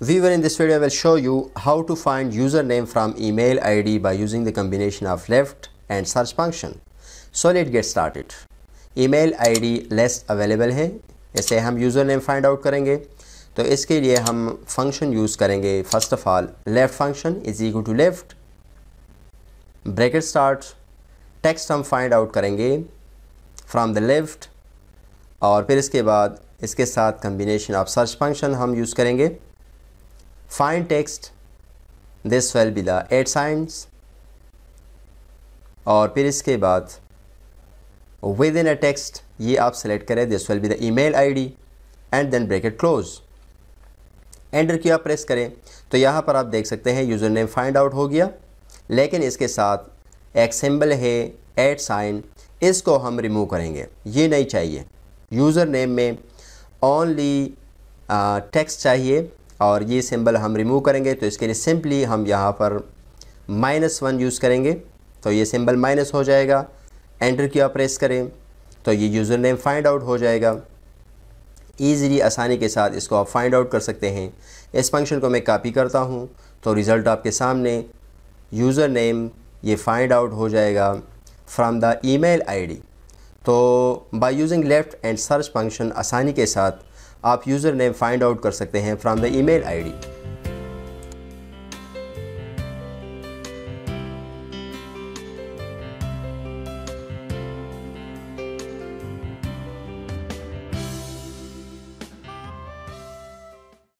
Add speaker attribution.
Speaker 1: Viewer, in this video, will show you how to find username from email ID by using the combination of left and search function. So let's get started. Email ID less available है. ऐसे हम username find out करेंगे. तो इसके लिए हम function use करेंगे. First of all, left function is equal to left. Bracket start. Text हम find out करेंगे from the left. और फिर इसके बाद इसके साथ combination of search function हम use करेंगे. find text this will be the eight science और फिर इसके बाद विद इन अ टेक्स्ट ये आप सेलेक्ट करें this will be the I D and then bracket close enter key आप प्रेस करें तो यहाँ पर आप देख सकते हैं यूज़र नेम फाइंड आउट हो गया लेकिन इसके साथ एक सिंबल है एट साइन इसको हम रिमूव करेंगे ये नहीं चाहिए यूज़र नेम में ओनली टेक्स्ट uh, चाहिए और ये सिंबल हम रिमूव करेंगे तो इसके लिए सिंपली हम यहाँ पर माइनस वन यूज़ करेंगे तो ये सिंबल माइनस हो जाएगा एंटर की आप प्रेस करें तो ये यूज़र नेम फाइंड आउट हो जाएगा ईज़िली आसानी के साथ इसको आप फाइंड आउट कर सकते हैं इस फंक्शन को मैं कापी करता हूँ तो रिज़ल्ट आपके सामने यूज़र नेम ये फाइंड आउट हो जाएगा फ्राम द आई डी तो by using left and search function आसानी के साथ आप यूज़र नेम फाइंड आउट कर सकते हैं फ्रॉम द ईमेल आईडी